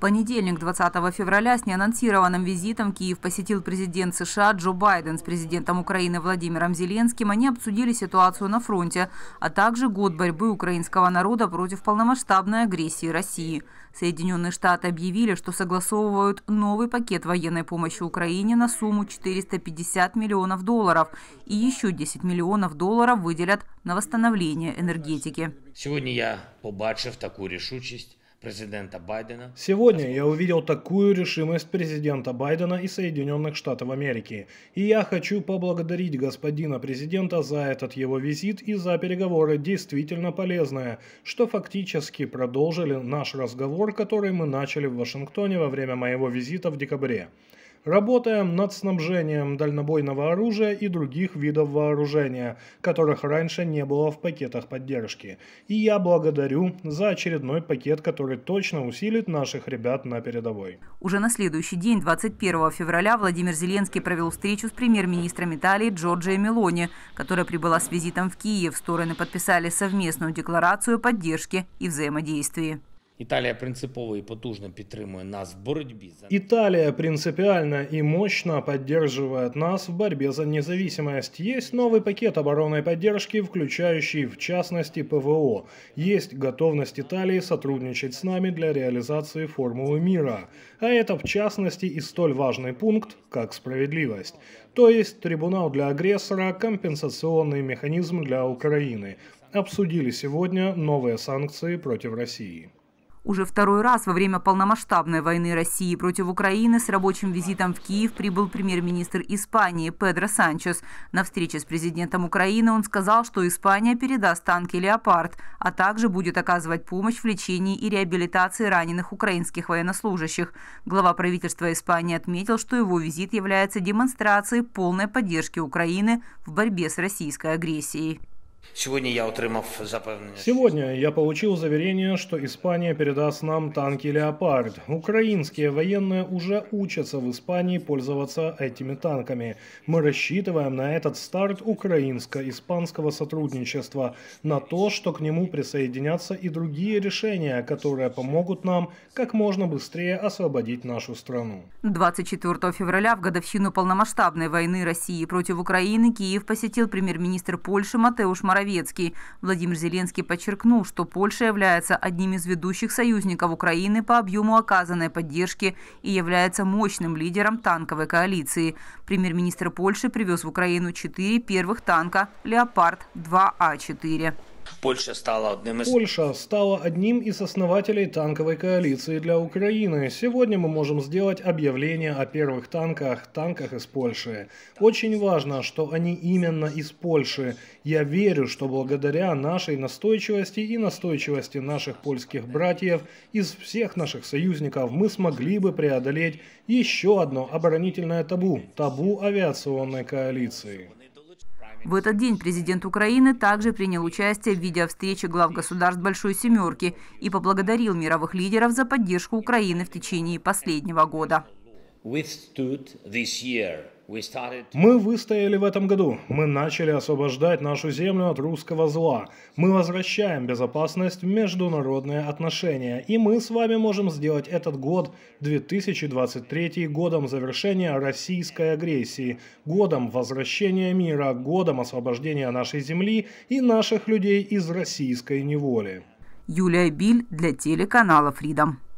понедельник, 20 февраля, с неанонсированным визитом Киев посетил президент США Джо Байден с президентом Украины Владимиром Зеленским. Они обсудили ситуацию на фронте, а также год борьбы украинского народа против полномасштабной агрессии России. Соединенные Штаты объявили, что согласовывают новый пакет военной помощи Украине на сумму 450 миллионов долларов и еще 10 миллионов долларов выделят на восстановление энергетики. Сегодня я побачив такую решучесть президента Байдена. Сегодня я увидел такую решимость президента Байдена и Соединенных Штатов Америки. И я хочу поблагодарить господина президента за этот его визит и за переговоры действительно полезные, что фактически продолжили наш разговор, который мы начали в Вашингтоне во время моего визита в декабре. Работаем над снабжением дальнобойного оружия и других видов вооружения, которых раньше не было в пакетах поддержки. И я благодарю за очередной пакет, который точно усилит наших ребят на передовой. Уже на следующий день, 21 февраля, Владимир Зеленский провел встречу с премьер-министром Италии Джорджией Мелони, которая прибыла с визитом в Киев. Стороны подписали совместную декларацию поддержки и взаимодействия. Італія принципово і потужно підтримує нас в боротьбі за Италия принципиально и мощно поддерживает нас в борьбе за независимость. Есть новый пакет оборонной поддержки, включающий в частности ПВО. Есть готовность Италии сотрудничать с нами для реализации формулы мира. А это в частности и столь важный пункт, как справедливость. То есть трибунал для агрессора, компенсационный механизм для Украины. Обсудили сегодня новые санкции против России. Уже второй раз во время полномасштабной войны России против Украины с рабочим визитом в Киев прибыл премьер-министр Испании Педро Санчес. На встрече с президентом Украины он сказал, что Испания передаст танки «Леопард», а также будет оказывать помощь в лечении и реабилитации раненых украинских военнослужащих. Глава правительства Испании отметил, что его визит является демонстрацией полной поддержки Украины в борьбе с российской агрессией. Сегодня я отримав запевнення. Сегодня я получил заверение, что Испания передаст нам танки «Леопард». Украинские военные уже учатся в Испании пользоваться этими танками. Мы рассчитываем на этот старт украинско-испанского сотрудничества, на то, что к нему присоединятся и другие решения, которые помогут нам как можно быстрее освободить нашу страну. 24 февраля, в годовщину полномасштабной войны России против Украины, Киев посетил премьер-министр Польши Матеуш Матеуш Моровецкий. Владимир Зеленский подчеркнул, что Польша является одним из ведущих союзников Украины по объему оказанной поддержки и является мощным лидером танковой коалиции. Премьер-министр Польши привез в Украину четыре первых танка «Леопард-2А4». А Польша стала одним из... Польша стала одним из основателей танковой коалиции для Украины. Сегодня мы можем сделать объявление о первых танках, танках из Польши. Очень важно, что они именно из Польши. Я верю, что благодаря нашей настойчивости и настойчивости наших польских братьев из всех наших союзников мы смогли бы преодолеть еще одно оборонительное табу – табу авиационной коалиции. В этот день президент Украины также принял участие в видеовстрече глав государств Большой Семерки и поблагодарил мировых лидеров за поддержку Украины в течение последнего года. Мы выстояли в этом году. Мы начали освобождать нашу землю от русского зла. Мы возвращаем безопасность в международные отношения. И мы с вами можем сделать этот год, 2023, годом завершения российской агрессии, годом возвращения мира, годом освобождения нашей земли и наших людей из российской неволи. Юлия Биль для телеканала Freedom.